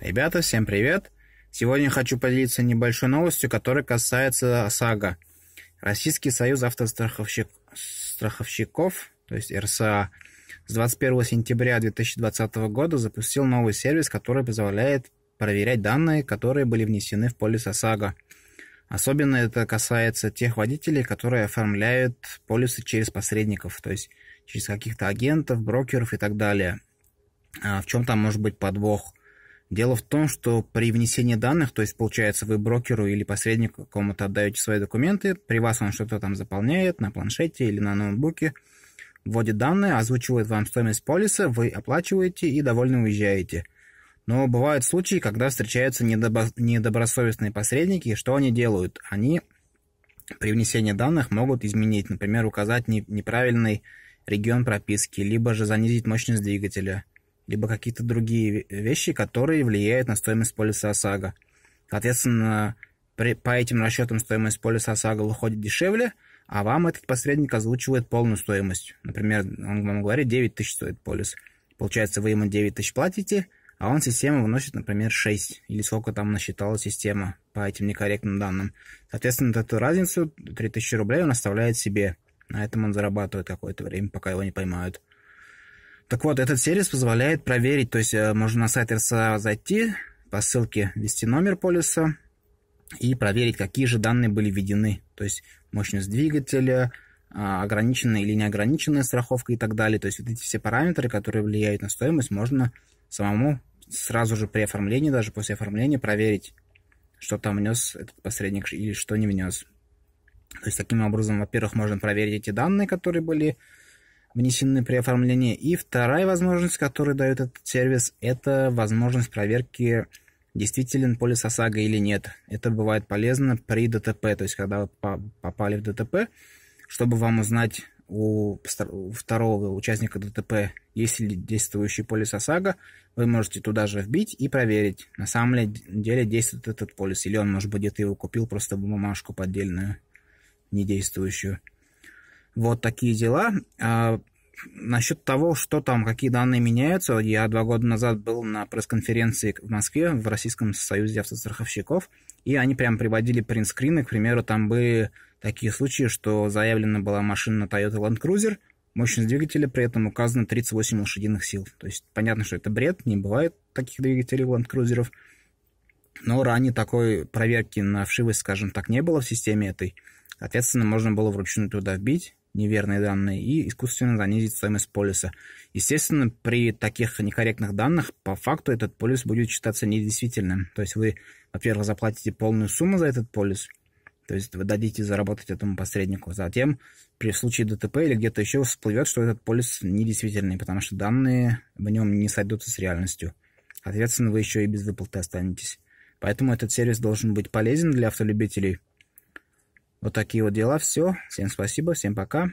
Ребята, всем привет! Сегодня хочу поделиться небольшой новостью, которая касается ОСАГО. Российский союз автостраховщиков, то есть РСА, с 21 сентября 2020 года запустил новый сервис, который позволяет проверять данные, которые были внесены в полис ОСАГО. Особенно это касается тех водителей, которые оформляют полисы через посредников, то есть через каких-то агентов, брокеров и так далее. А в чем там может быть подвох – Дело в том, что при внесении данных, то есть, получается, вы брокеру или посреднику кому-то отдаете свои документы, при вас он что-то там заполняет на планшете или на ноутбуке, вводит данные, озвучивает вам стоимость полиса, вы оплачиваете и довольно уезжаете. Но бывают случаи, когда встречаются недобро... недобросовестные посредники, и что они делают? Они при внесении данных могут изменить, например, указать неправильный регион прописки, либо же занизить мощность двигателя – либо какие-то другие вещи, которые влияют на стоимость полиса ОСАГО. Соответственно, при, по этим расчетам стоимость полиса ОСАГО выходит дешевле, а вам этот посредник озвучивает полную стоимость. Например, он вам говорит, 9 тысяч стоит полис. Получается, вы ему 9 тысяч платите, а он система выносит, например, 6, или сколько там насчитала система по этим некорректным данным. Соответственно, эту разницу, 3000 рублей, он оставляет себе. На этом он зарабатывает какое-то время, пока его не поймают. Так вот, этот сервис позволяет проверить, то есть э, можно на сайт РСА зайти, по ссылке ввести номер полиса и проверить, какие же данные были введены. То есть мощность двигателя, а, ограниченная или неограниченная страховка и так далее. То есть вот эти все параметры, которые влияют на стоимость, можно самому сразу же при оформлении, даже после оформления проверить, что там внес этот посредник или что не внес. То есть таким образом, во-первых, можно проверить эти данные, которые были внесены при оформлении. И вторая возможность, которую дает этот сервис, это возможность проверки, действителен полис ОСАГО или нет. Это бывает полезно при ДТП, то есть когда вы попали в ДТП, чтобы вам узнать у второго участника ДТП, есть ли действующий полис ОСАГО, вы можете туда же вбить и проверить, на самом деле действует этот полис, или он, может быть, где-то его купил, просто бумажку поддельную, недействующую. Вот такие дела. А, насчет того, что там, какие данные меняются, я два года назад был на пресс-конференции в Москве в Российском Союзе автостраховщиков, и они прям приводили принтскрины, к примеру, там были такие случаи, что заявлена была машина Toyota Land Cruiser, мощность двигателя при этом указана 38 лошадиных сил. То есть понятно, что это бред, не бывает таких двигателей Land Cruiser, но ранее такой проверки на вшивость, скажем так, не было в системе этой. Соответственно, можно было вручную туда вбить, неверные данные и искусственно занизить стоимость полиса. Естественно, при таких некорректных данных по факту этот полис будет считаться недействительным. То есть вы, во-первых, заплатите полную сумму за этот полис, то есть вы дадите заработать этому посреднику. Затем при случае ДТП или где-то еще всплывет, что этот полис недействительный, потому что данные в нем не сойдутся с реальностью. Соответственно, вы еще и без выплаты останетесь. Поэтому этот сервис должен быть полезен для автолюбителей – вот такие вот дела. Все. Всем спасибо, всем пока.